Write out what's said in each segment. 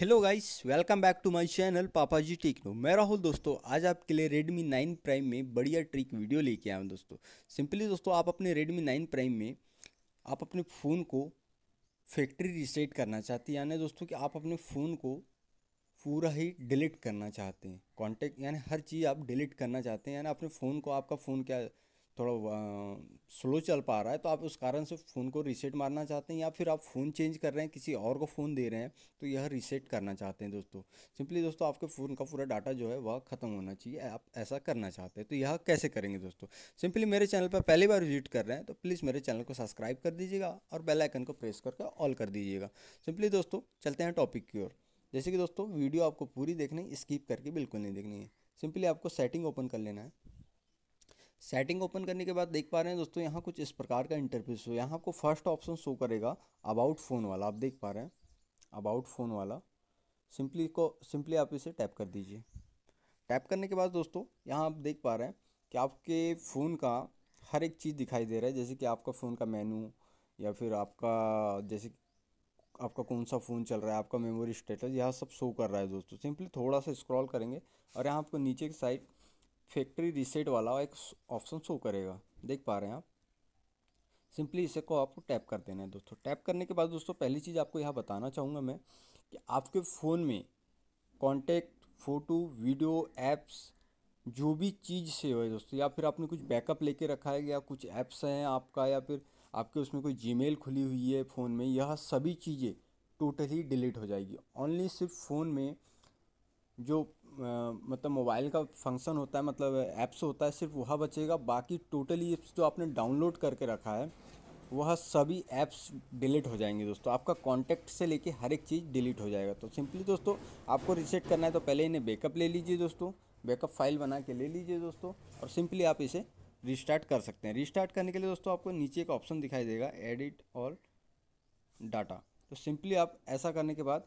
hello guys welcome back to my channel Papa ji techno मैं राहुल दोस्तों आज आपके लिए रेडमी 9 प्राइम में बढ़िया ट्रिक वीडियो लेके आया हूं दोस्तों सिंपली दोस्तों आप अपने रेडमी 9 प्राइम में आप अपने फ़ोन को फैक्ट्री रिसेट करना चाहते हैं यानी दोस्तों कि आप अपने फ़ोन को पूरा ही डिलीट करना चाहते हैं कॉन्टेक्ट यानी हर चीज़ आप डिलीट करना चाहते हैं यानी अपने फ़ोन को आपका फ़ोन क्या थोड़ा स्लो चल पा रहा है तो आप उस कारण से फ़ोन को रीसेट मारना चाहते हैं या फिर आप फ़ोन चेंज कर रहे हैं किसी और को फ़ोन दे रहे हैं तो यह रीसेट करना चाहते हैं दोस्तों सिंपली दोस्तों आपके फ़ोन का पूरा डाटा जो है वह ख़त्म होना चाहिए आप ऐसा करना चाहते हैं तो यह कैसे करेंगे दोस्तों सिंपली मेरे चैनल पर पहली बार विजिट कर रहे हैं तो प्लीज़ मेरे चैनल को सब्सक्राइब कर दीजिएगा और बेलाइकन को प्रेस करके ऑल कर दीजिएगा सिंपली दोस्तों चलते हैं टॉपिक की ओर जैसे कि दोस्तों वीडियो आपको पूरी देखनी स्किप करके बिल्कुल नहीं देखनी है सिंपली आपको सेटिंग ओपन कर लेना है सेटिंग ओपन करने के बाद देख पा रहे हैं दोस्तों यहाँ कुछ इस प्रकार का इंटरफेस हो यहाँ आपको फर्स्ट ऑप्शन शो करेगा अबाउट फ़ोन वाला आप देख पा रहे हैं अबाउट फ़ोन वाला सिंपली को सिंपली आप इसे टैप कर दीजिए टैप करने के बाद दोस्तों यहाँ आप देख पा रहे हैं कि आपके फ़ोन का हर एक चीज़ दिखाई दे रहा है जैसे कि आपका फ़ोन का मेनू या फिर आपका जैसे आपका कौन सा फ़ोन चल रहा है आपका मेमोरी स्टेटस यह सब शो कर रहा है दोस्तों सिंपली थोड़ा सा स्क्रॉल करेंगे और यहाँ आपको नीचे की साइड फैक्ट्री रीसेट वाला एक ऑप्शन शो करेगा देख पा रहे हैं आप सिंपली इसे को आपको टैप कर देना है दोस्तों टैप करने के बाद दोस्तों पहली चीज़ आपको यहाँ बताना चाहूँगा मैं कि आपके फ़ोन में कॉन्टैक्ट फ़ोटो वीडियो ऐप्स जो भी चीज़ से हो दोस्तों या फिर आपने कुछ बैकअप लेके रखा है या कुछ ऐप्स हैं आपका या फिर आपके उसमें कोई जी खुली हुई है फ़ोन में यह सभी चीज़ें टोटली डिलीट हो जाएगी ओनली सिर्फ फ़ोन में जो मतलब मोबाइल का फंक्शन होता है मतलब ऐप्स होता है सिर्फ वह बचेगा बाकी टोटली ऐप्स जो आपने डाउनलोड करके रखा है वह सभी ऐप्स डिलीट हो जाएंगे दोस्तों आपका कॉन्टैक्ट से लेके हर एक चीज़ डिलीट हो जाएगा तो सिंपली दोस्तों आपको रिसेट करना है तो पहले इन्हें बैकअप ले लीजिए दोस्तों बैकअप फाइल बना के ले लीजिए दोस्तों और सिंपली आप इसे रिस्टार्ट कर सकते हैं रिस्टार्ट करने के लिए दोस्तों आपको नीचे एक ऑप्शन दिखाई देगा एडिट और डाटा तो सिंपली आप ऐसा करने के बाद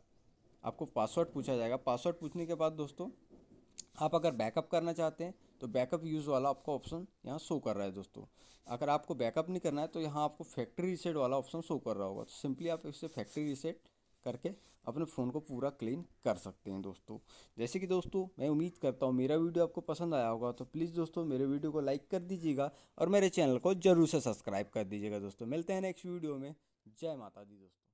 आपको पासवर्ड पूछा जाएगा पासवर्ड पूछने के बाद दोस्तों आप अगर बैकअप करना चाहते हैं तो बैकअप यूज़ वाला आपका ऑप्शन यहाँ शो कर रहा है दोस्तों अगर आपको बैकअप नहीं करना है तो यहाँ आपको फैक्ट्री रीसेट वाला ऑप्शन शो कर रहा होगा तो सिंपली आप इससे फैक्ट्री रीसेट करके अपने फ़ोन को पूरा क्लीन कर सकते हैं दोस्तों जैसे कि दोस्तों मैं उम्मीद करता हूँ मेरा वीडियो आपको पसंद आया होगा तो प्लीज़ दोस्तों मेरे वीडियो को लाइक कर दीजिएगा और मेरे चैनल को ज़रूर से सब्सक्राइब कर दीजिएगा दोस्तों मिलते हैं नेक्स्ट वीडियो में जय माता दी दोस्तों